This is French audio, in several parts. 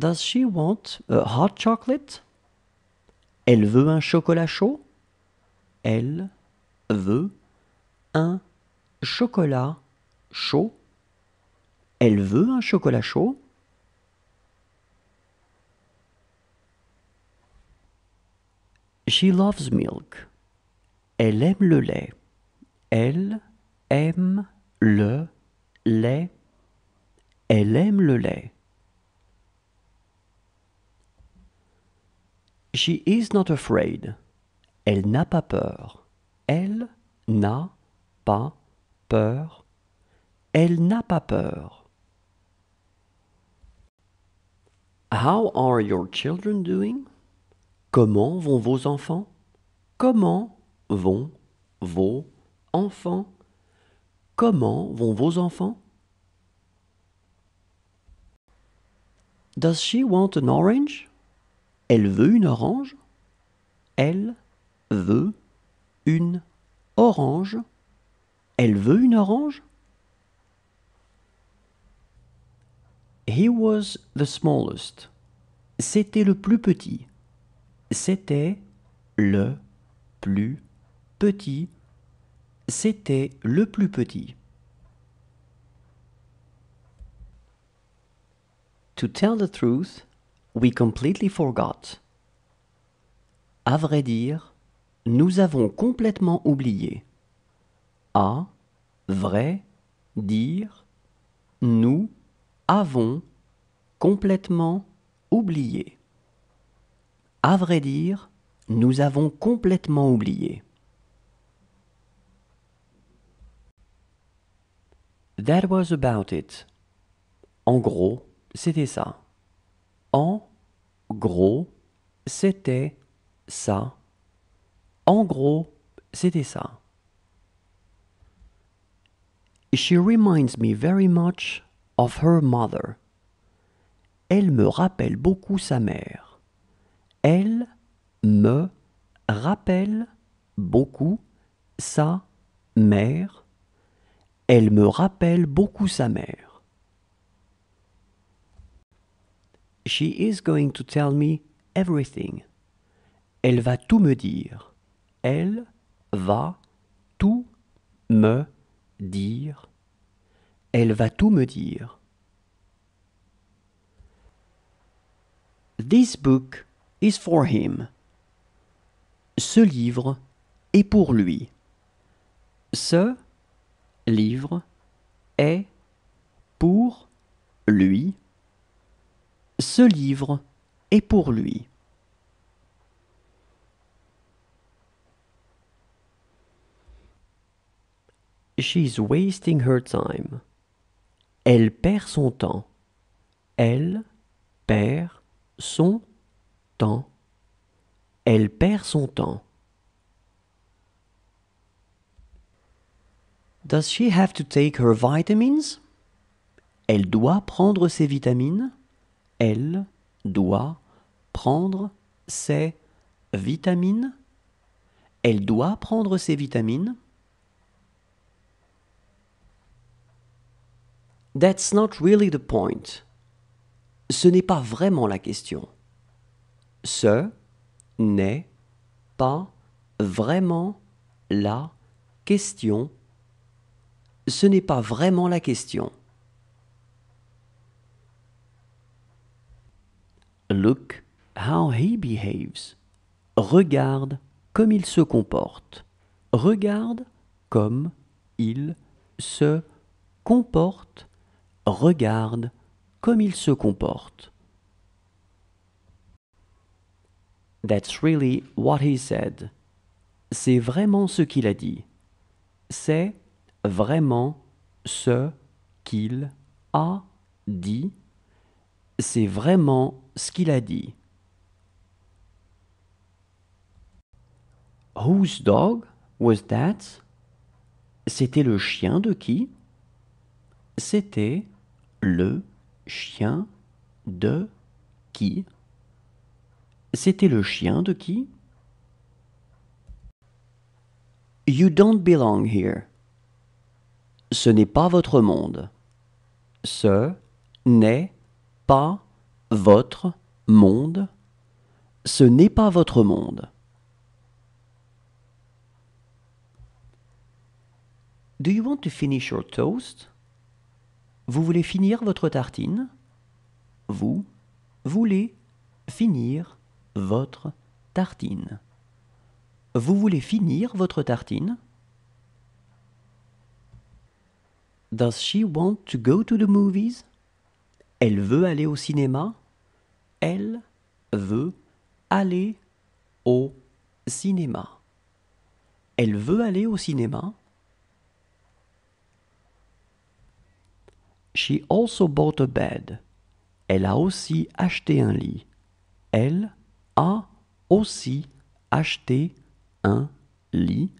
Does she want a hot chocolate? Elle veut un chocolat chaud? Elle veut un chocolat chaud? Elle veut un chocolat chaud? She loves milk. Elle aime le lait. Elle aime le lait. Elle aime le lait. She is not afraid. Elle n'a pas peur. Elle n'a pas peur. Elle n'a pas peur. How are your children doing? Comment vont vos enfants? Comment vont vos enfants? Comment vont vos enfants? Does she want an orange? Elle veut une orange. Elle veut une orange. Elle veut une orange. He was the smallest. C'était le plus petit. C'était le plus petit. C'était le plus petit. To tell the truth, We completely forgot. À vrai dire, nous avons complètement oublié. À vrai dire, nous avons complètement oublié. À vrai dire, nous avons complètement oublié. That was about it. En gros, c'était ça. En gros, c'était ça. En gros, c'était ça. She reminds me very much of her mother. Elle me rappelle beaucoup sa mère. Elle me rappelle beaucoup sa mère. Elle me rappelle beaucoup sa mère. She is going to tell me everything. Elle va tout me dire. Elle va tout me dire. Elle va tout me dire. This book is for him. Ce livre est pour lui. Ce livre est pour lui. Ce livre est pour lui. She's wasting her time. Elle perd son temps. Elle perd son temps. Elle perd son temps. Does she have to take her vitamins? Elle doit prendre ses vitamines elle doit prendre ses vitamines Elle doit prendre ses vitamines That's not really the point. Ce n'est pas vraiment la question. Ce n'est pas vraiment la question. Ce n'est pas vraiment la question. Look how he behaves. Regarde comme il se comporte. Regarde comme il se comporte. Regarde comme il se comporte. That's really what he said. C'est vraiment ce qu'il a dit. C'est vraiment ce qu'il a dit c'est vraiment ce qu'il a dit. Whose dog was that? C'était le chien de qui? C'était le chien de qui? C'était le chien de qui? You don't belong here. Ce n'est pas votre monde. Ce n'est pas votre monde, ce n'est pas votre monde. Do you want to finish your toast? Vous voulez finir votre tartine? Vous voulez finir votre tartine. Vous voulez finir votre tartine? Does she want to go to the movies? Elle veut aller au cinéma. Elle veut aller au cinéma. Elle veut aller au cinéma. She also bought a bed. Elle a aussi acheté un lit. Elle a aussi acheté un lit.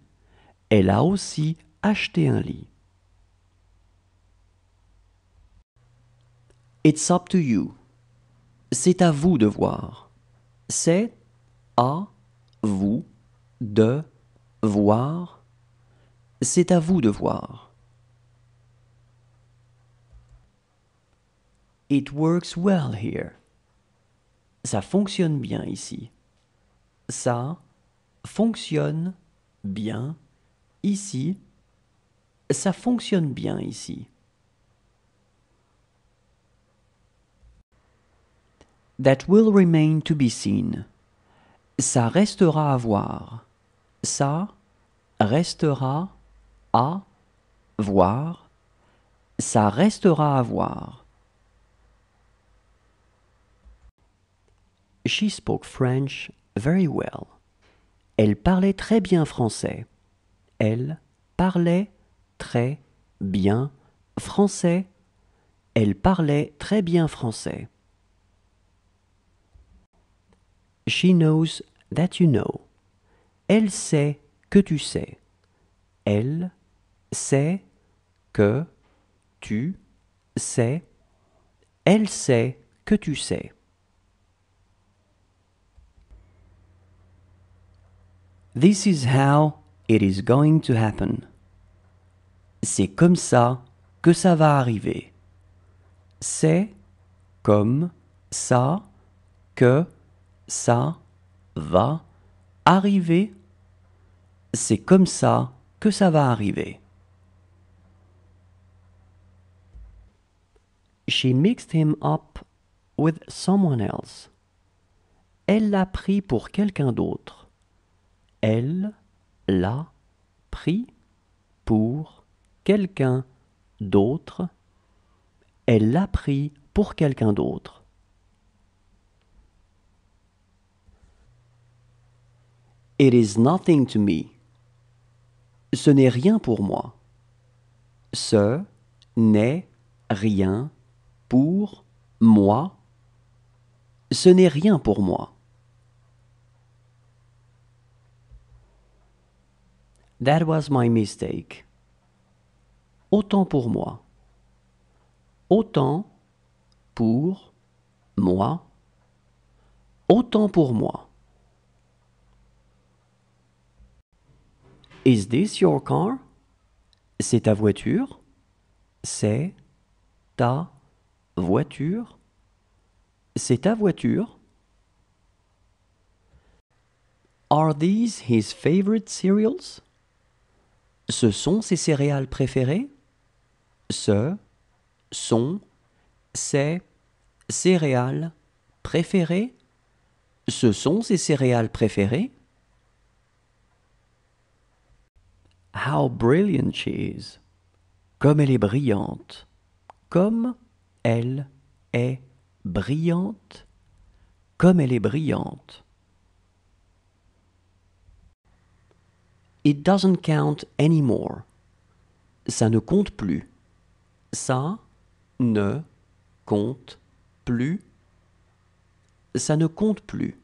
Elle a aussi acheté un lit. It's up to you. C'est à vous de voir. C'est à vous de voir. C'est à vous de voir. It works well here. Ça fonctionne bien ici. Ça fonctionne bien ici. Ça fonctionne bien ici. That will remain to be seen. Ça restera à voir. Ça restera à voir. Ça restera à voir. She spoke French very well. Elle parlait très bien français. Elle parlait très bien français. Elle parlait très bien français. She knows that you know. Elle sait que tu sais. Elle sait que tu sais. Elle sait que tu sais. This is how it is going to happen. C'est comme ça que ça va arriver. C'est comme ça que ça va arriver. C'est comme ça que ça va arriver. She mixed him up with someone else. Elle l'a pris pour quelqu'un d'autre. Elle l'a pris pour quelqu'un d'autre. Elle l'a pris pour quelqu'un d'autre. It is nothing to me. Ce n'est rien pour moi. Ce n'est rien pour moi. Ce n'est rien pour moi. That was my mistake. Autant pour moi. Autant pour moi. Autant pour moi. Is this your car? C'est ta voiture? C'est ta voiture? C'est ta voiture? Are these his favorite cereals? Ce sont ses céréales préférées? Ce sont ses céréales préférées? Ce sont ses céréales préférées? How brilliant she is. Comme elle est brillante. Comme elle est brillante. Comme elle est brillante. It doesn't count anymore. Ça ne compte plus. Ça ne compte plus. Ça ne compte plus.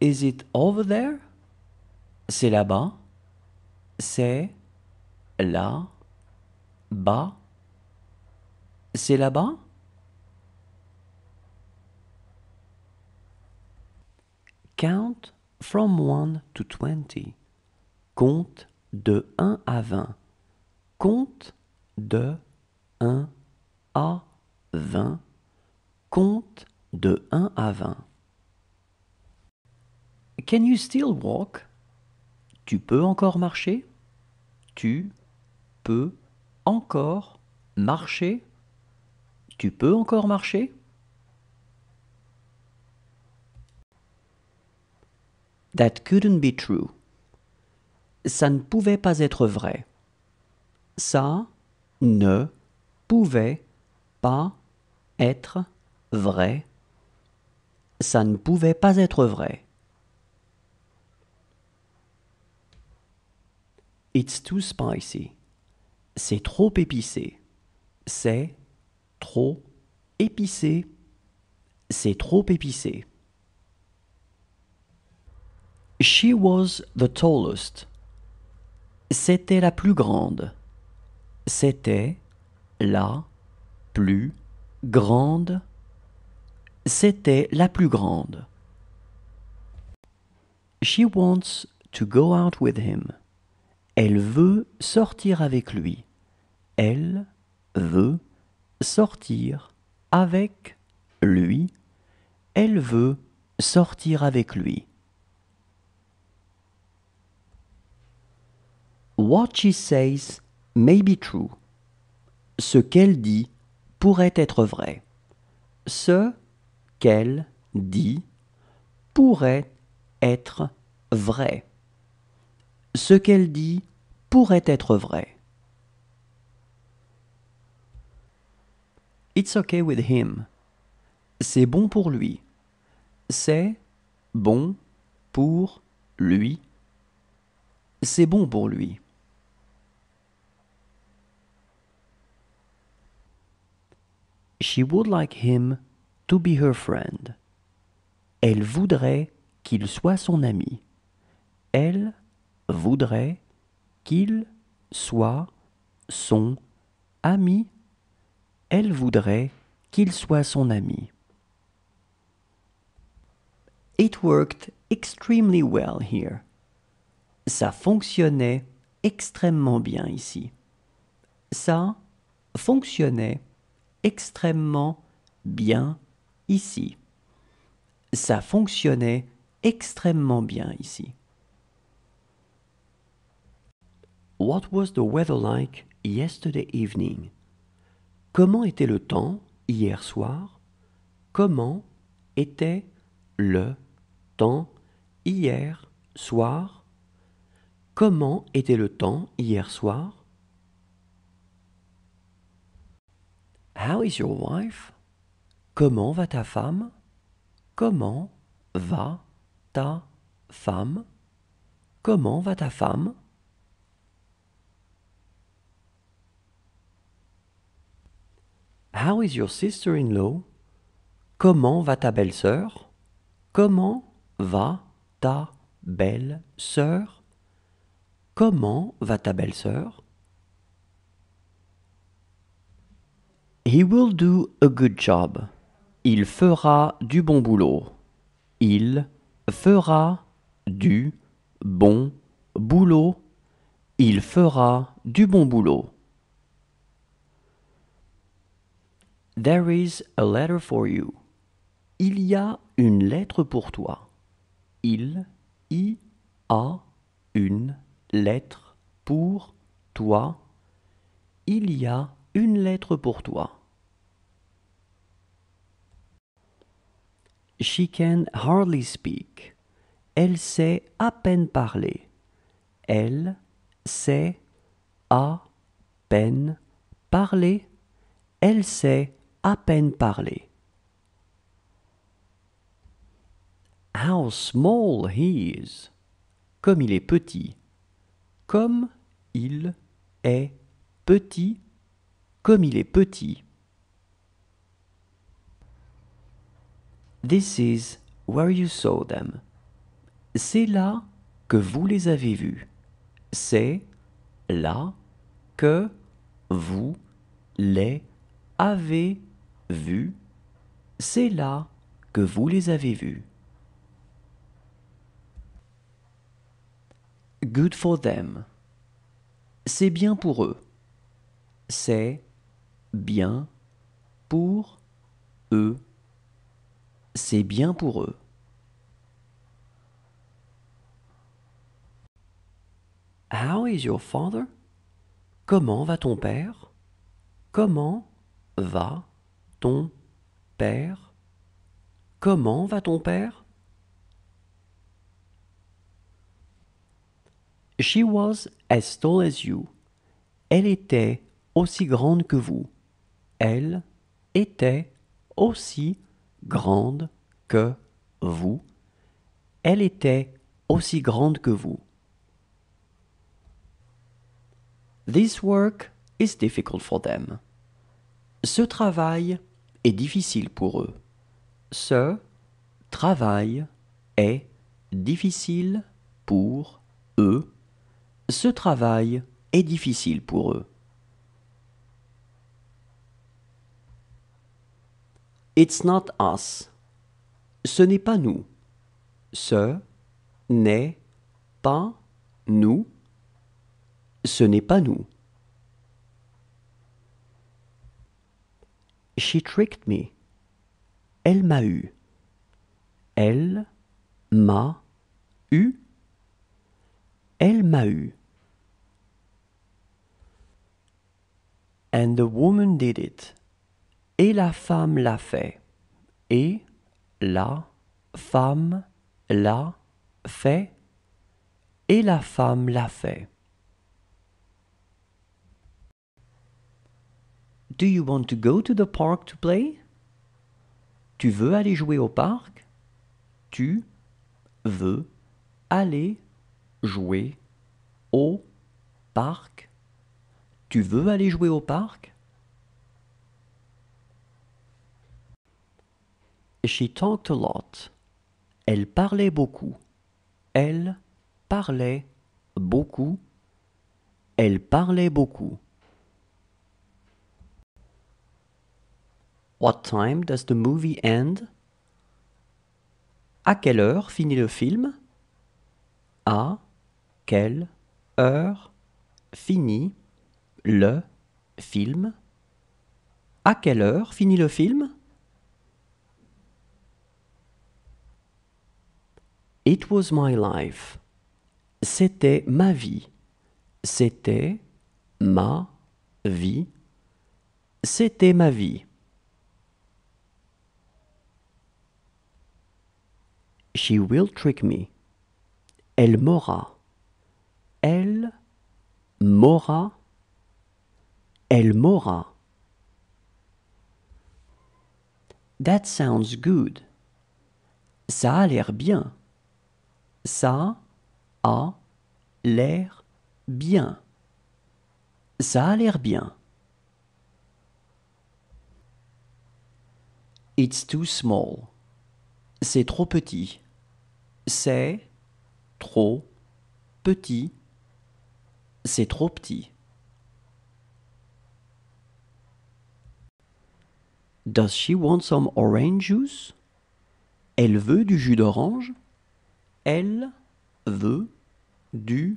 Is it over there? C'est là-bas. C'est là bas. C'est là-bas? Count from 1 to 20. Compte de 1 à 20. Compte de 1 à 20. Compte de 1 à 20. Can you still walk? Tu peux encore marcher? Tu peux encore marcher? Tu peux encore marcher? That couldn't be true. Ça ne pouvait pas être vrai. Ça ne pouvait pas être vrai. Ça ne pouvait pas être vrai. It's too spicy. C'est trop épicé. C'est trop épicé. C'est trop épicé. She was the tallest. C'était la plus grande. C'était la plus grande. C'était la plus grande. She wants to go out with him. Elle veut sortir avec lui. Elle veut sortir avec lui. Elle veut sortir avec lui. What she says may be true. Ce qu'elle dit pourrait être vrai. Ce qu'elle dit pourrait être vrai ce qu'elle dit pourrait être vrai. It's okay with him. C'est bon pour lui. C'est bon pour lui. C'est bon pour lui. She would like him to be her friend. Elle voudrait qu'il soit son ami. Elle voudrait qu'il soit son ami. Elle voudrait qu'il soit son ami. It worked extremely well here. Ça fonctionnait extrêmement bien ici. Ça fonctionnait extrêmement bien ici. Ça fonctionnait extrêmement bien ici. What was the weather like yesterday evening? Comment était le temps hier soir? Comment était le temps hier soir? Comment était le temps hier soir? How is your wife? Comment va ta femme? Comment va ta femme? Comment va ta femme? How is your sister-in-law? Comment va ta belle-sœur? Comment va ta belle-sœur? Comment va ta belle-sœur? He will do a good job. Il fera du bon boulot. Il fera du bon boulot. Il fera du bon boulot. There is a letter for you. Il y a une lettre pour toi. Il y a une lettre pour toi. Il y a une lettre pour toi. She can hardly speak. Elle sait à peine parler. Elle sait à peine parler. Elle sait à peine parlé. How small he is. Comme il est petit. Comme il est petit. Comme il est petit. This is where you saw them. C'est là que vous les avez vus. C'est là que vous les avez vus. Vu, c'est là que vous les avez vus. Good for them. C'est bien pour eux. C'est bien pour eux. C'est bien pour eux. How is your father? Comment va ton père? Comment va ton père Comment va ton père She was as tall as you. Elle était aussi grande que vous. Elle était aussi grande que vous. Elle était aussi grande que vous. This work is difficult for them. Ce travail est difficile pour eux. Ce travail est difficile pour eux. Ce travail est difficile pour eux. It's not us. Ce n'est pas nous. Ce n'est pas nous. Ce n'est pas nous. She tricked me. Elle m'a eu. Elle m'a eu. Elle m'a eu. And the woman did it. Et la femme l'a fait. Et la femme l'a fait. Et la femme l'a fait. Do you want to go to the park to play? Tu veux aller jouer au parc? Tu veux aller jouer au parc? Tu veux aller jouer au parc? She talked a lot. Elle parlait beaucoup. Elle parlait beaucoup. Elle parlait beaucoup. What time does the movie end? À quelle heure finit le film? À quelle heure finit le film? À quelle heure finit le film? It was my life. C'était ma vie. C'était ma vie. C'était ma vie. She will trick me. Elle m'aura. Elle m'aura. Elle m'aura. That sounds good. Ça a l'air bien. Ça a l'air bien. Ça a l'air bien. It's too small. C'est trop petit. C'est trop petit. C'est trop petit. Does she want some orange juice? Elle veut du jus d'orange. Elle veut du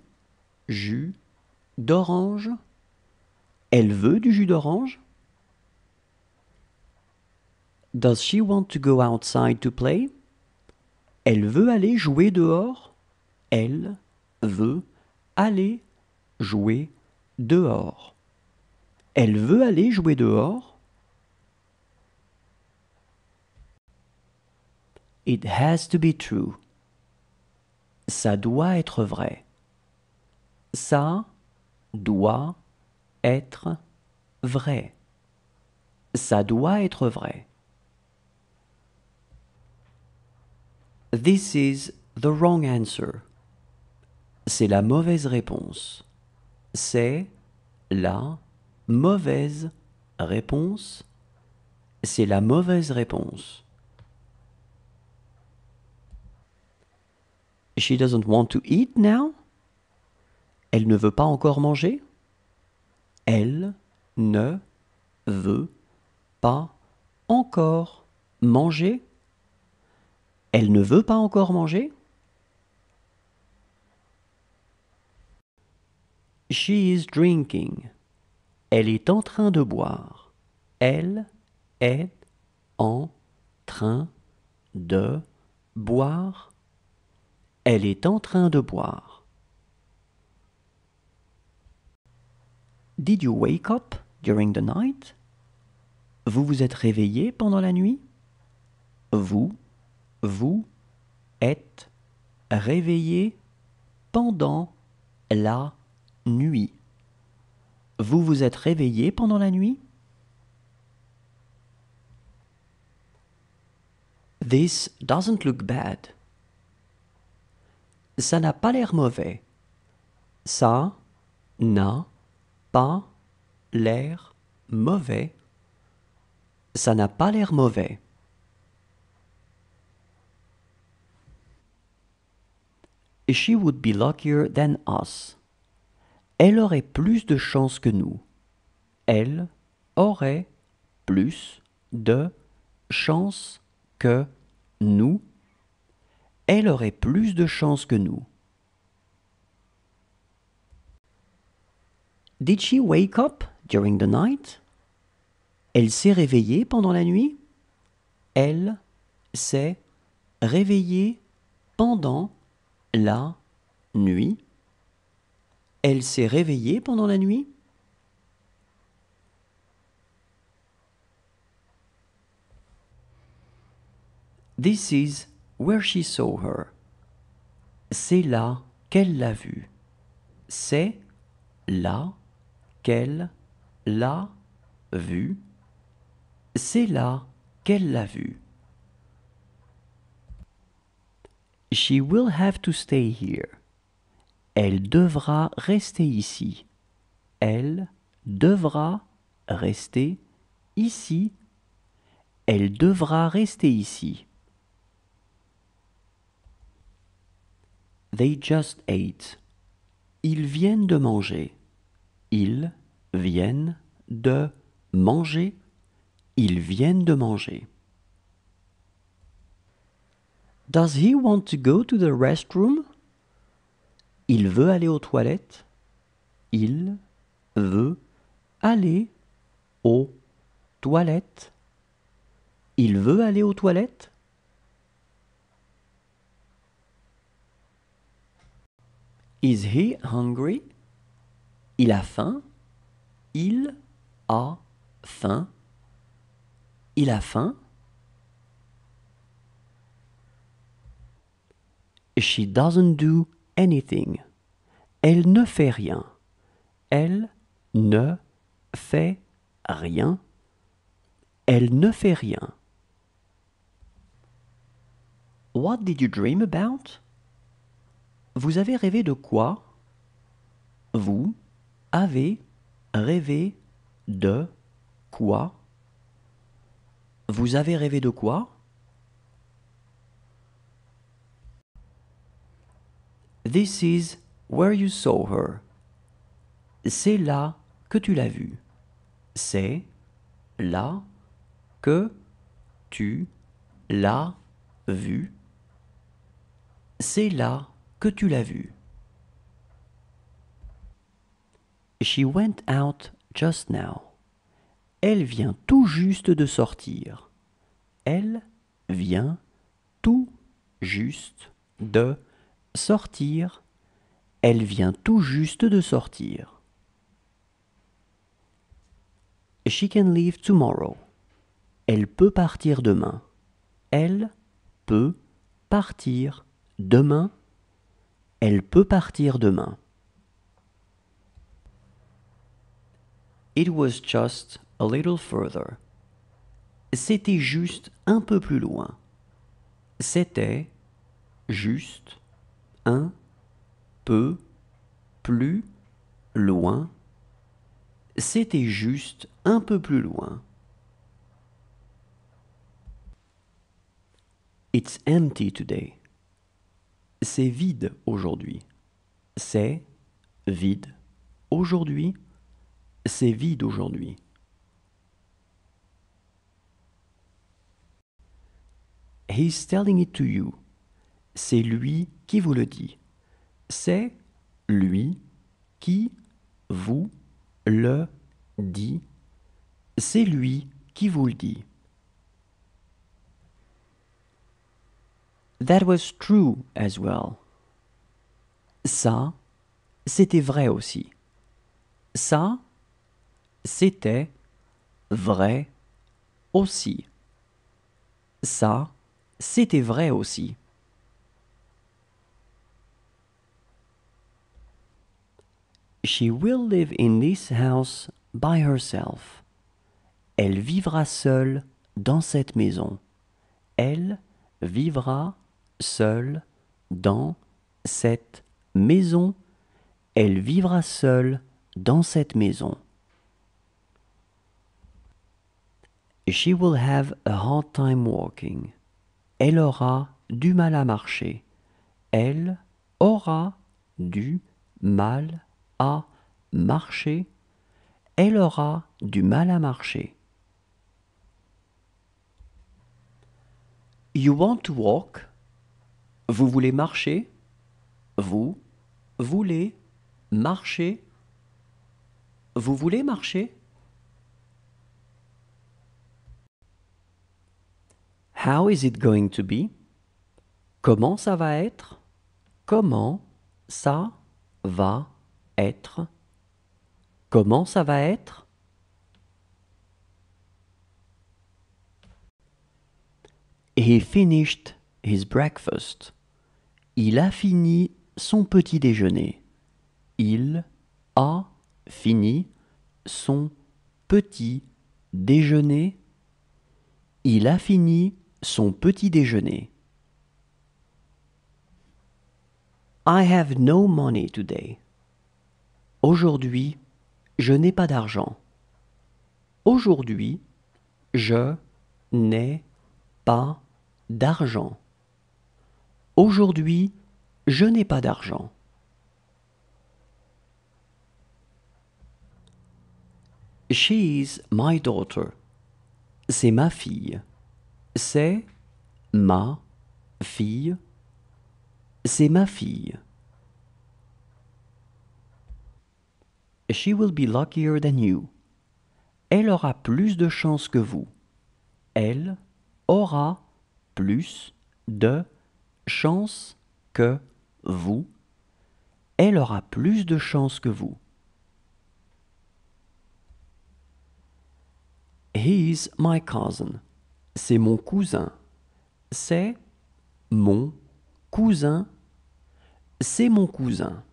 jus d'orange. Elle veut du jus d'orange. Does she want to go outside to play? Elle veut aller jouer dehors. Elle veut aller jouer dehors. Elle veut aller jouer dehors. It has to be true. Ça doit être vrai. Ça doit être vrai. Ça doit être vrai. This is the wrong answer. C'est la mauvaise réponse. C'est la mauvaise réponse. C'est la mauvaise réponse. She doesn't want to eat now. Elle ne veut pas encore manger. Elle ne veut pas encore manger. Elle ne veut pas encore manger? She is drinking. Elle est en train de boire. Elle est en train de boire. Elle est en train de boire. Did you wake up during the night? Vous vous êtes réveillé pendant la nuit? Vous vous êtes réveillé pendant la nuit. Vous vous êtes réveillé pendant la nuit? This doesn't look bad. Ça n'a pas l'air mauvais. Ça n'a pas l'air mauvais. Ça n'a pas l'air mauvais. She would be luckier than us. Elle aurait plus de chance que nous. Elle aurait plus de chance que nous. Elle aurait plus de chance que nous. Did she wake up during the night? Elle s'est réveillée pendant la nuit? Elle s'est réveillée pendant la nuit. Elle s'est réveillée pendant la nuit This is where she saw her. C'est là qu'elle l'a vue. C'est là qu'elle l'a vue. C'est là qu'elle l'a vue. She will have to stay here. Elle devra rester ici. Elle devra rester ici. Elle devra rester ici. They just ate. Ils viennent de manger. Ils viennent de manger. Ils viennent de manger. Does he want to go to the restroom? Il veut aller aux toilettes. Il veut aller aux toilettes. Il veut aller aux toilettes. Is he hungry? Il a faim. Il a faim. Il a faim. She doesn't do anything. Elle ne fait rien. Elle ne fait rien. Elle ne fait rien. What did you dream about? Vous avez rêvé de quoi? Vous avez rêvé de quoi? Vous avez rêvé de quoi? This is where you saw her. C'est là que tu l'as vue. C'est là que tu l'as vue. C'est là que tu l'as vue. She went out just now. Elle vient tout juste de sortir. Elle vient tout juste de sortir. Elle vient tout juste de sortir. She can leave tomorrow. Elle peut partir demain. Elle peut partir demain. Elle peut partir demain. It was just a little further. C'était juste un peu plus loin. C'était juste un peu plus loin. C'était juste un peu plus loin. It's empty today. C'est vide aujourd'hui. C'est vide aujourd'hui. C'est vide aujourd'hui. He's telling it to you. C'est lui qui vous le dit. C'est lui qui vous le dit. C'est lui qui vous le dit. That was true as well. Ça, c'était vrai aussi. Ça, c'était vrai aussi. Ça, c'était vrai aussi. She will live in this house by herself. Elle vivra seule dans cette maison. Elle vivra seule dans cette maison. Elle vivra seule dans cette maison. She will have a hard time walking. Elle aura du mal à marcher. Elle aura du mal à à marcher, elle aura du mal à marcher. You want to walk. Vous voulez marcher. Vous voulez marcher. Vous voulez marcher. How is it going to be? Comment ça va être? Comment ça va Comment ça va être He finished his breakfast. Il a fini son petit déjeuner. Il a fini son petit déjeuner. Il a fini son petit déjeuner. I have no money today. Aujourd'hui, je n'ai pas d'argent. Aujourd'hui, je n'ai pas d'argent. Aujourd'hui, je n'ai pas d'argent. She is my daughter. C'est ma fille. C'est ma fille. C'est ma fille. She will be luckier than you. Elle aura plus de chance que vous. Elle aura plus de chance que vous. Elle aura plus de chance que vous. He's my cousin. C'est mon cousin. C'est mon cousin. C'est mon cousin.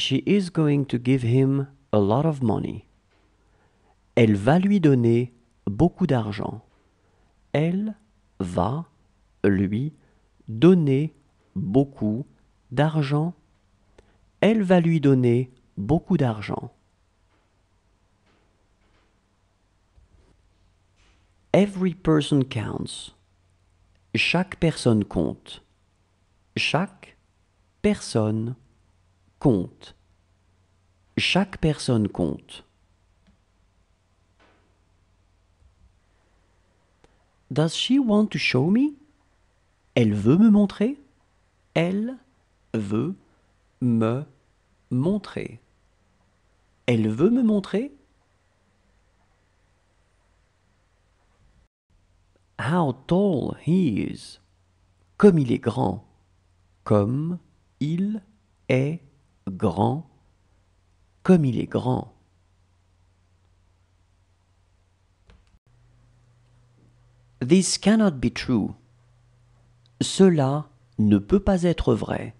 She is going to give him a lot of money. Elle va lui donner beaucoup d'argent. Elle va lui donner beaucoup d'argent. Elle va lui donner beaucoup d'argent. Every person counts. Chaque personne compte. Chaque personne compte compte. Chaque personne compte. Does she want to show me? Elle veut me montrer. Elle veut me montrer. Elle veut me montrer. How tall he is. Comme il est grand. Comme il est grand comme il est grand. This cannot be true. Cela ne peut pas être vrai.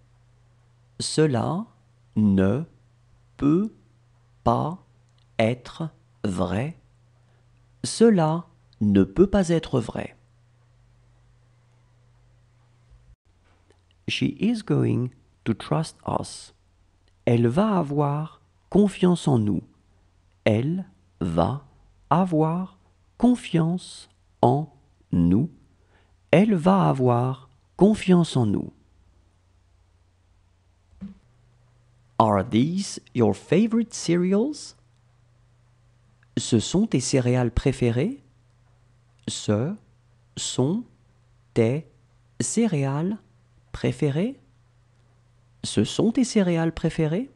Cela ne peut pas être vrai. Cela ne peut pas être vrai. She is going to trust us. Elle va avoir confiance en nous. Elle va avoir confiance en nous. Elle va avoir confiance en nous. Are these your favorite cereals? Ce sont tes céréales préférées? Ce sont tes céréales préférées? Ce sont tes céréales préférées